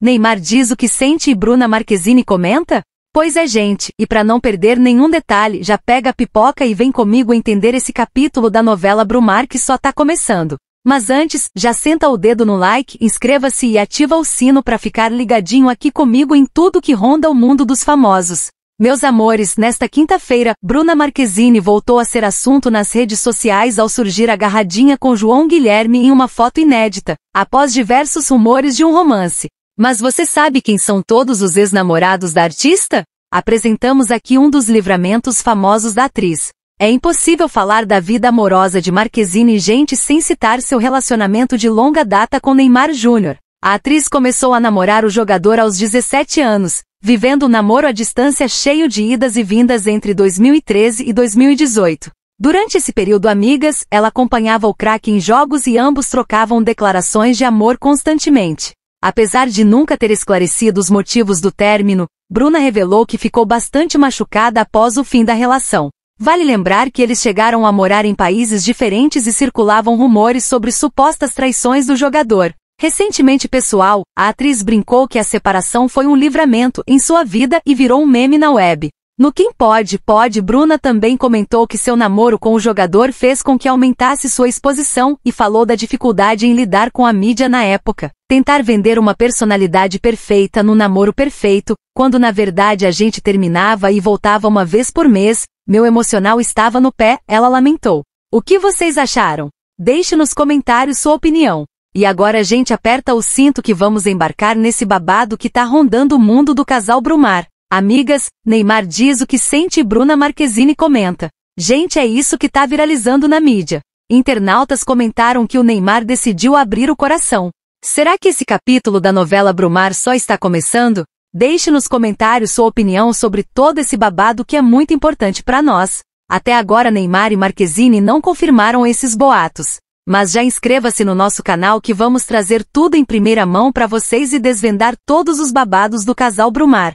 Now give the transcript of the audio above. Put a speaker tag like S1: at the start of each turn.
S1: Neymar diz o que sente e Bruna Marquezine comenta? Pois é, gente, e para não perder nenhum detalhe, já pega a pipoca e vem comigo entender esse capítulo da novela Brumar que só tá começando. Mas antes, já senta o dedo no like, inscreva-se e ativa o sino para ficar ligadinho aqui comigo em tudo que ronda o mundo dos famosos. Meus amores, nesta quinta-feira, Bruna Marquezine voltou a ser assunto nas redes sociais ao surgir agarradinha com João Guilherme em uma foto inédita, após diversos rumores de um romance. Mas você sabe quem são todos os ex-namorados da artista? Apresentamos aqui um dos livramentos famosos da atriz. É impossível falar da vida amorosa de Marquezine Gente sem citar seu relacionamento de longa data com Neymar Jr. A atriz começou a namorar o jogador aos 17 anos, vivendo um namoro à distância cheio de idas e vindas entre 2013 e 2018. Durante esse período amigas, ela acompanhava o craque em jogos e ambos trocavam declarações de amor constantemente. Apesar de nunca ter esclarecido os motivos do término, Bruna revelou que ficou bastante machucada após o fim da relação. Vale lembrar que eles chegaram a morar em países diferentes e circulavam rumores sobre supostas traições do jogador. Recentemente pessoal, a atriz brincou que a separação foi um livramento em sua vida e virou um meme na web. No Quem Pode, Pode, Bruna também comentou que seu namoro com o jogador fez com que aumentasse sua exposição e falou da dificuldade em lidar com a mídia na época. Tentar vender uma personalidade perfeita no namoro perfeito, quando na verdade a gente terminava e voltava uma vez por mês, meu emocional estava no pé, ela lamentou. O que vocês acharam? Deixe nos comentários sua opinião. E agora a gente aperta o cinto que vamos embarcar nesse babado que tá rondando o mundo do casal Brumar. Amigas, Neymar diz o que sente e Bruna Marquezine comenta. Gente, é isso que tá viralizando na mídia. Internautas comentaram que o Neymar decidiu abrir o coração. Será que esse capítulo da novela Brumar só está começando? Deixe nos comentários sua opinião sobre todo esse babado que é muito importante para nós. Até agora Neymar e Marquezine não confirmaram esses boatos. Mas já inscreva-se no nosso canal que vamos trazer tudo em primeira mão para vocês e desvendar todos os babados do casal Brumar.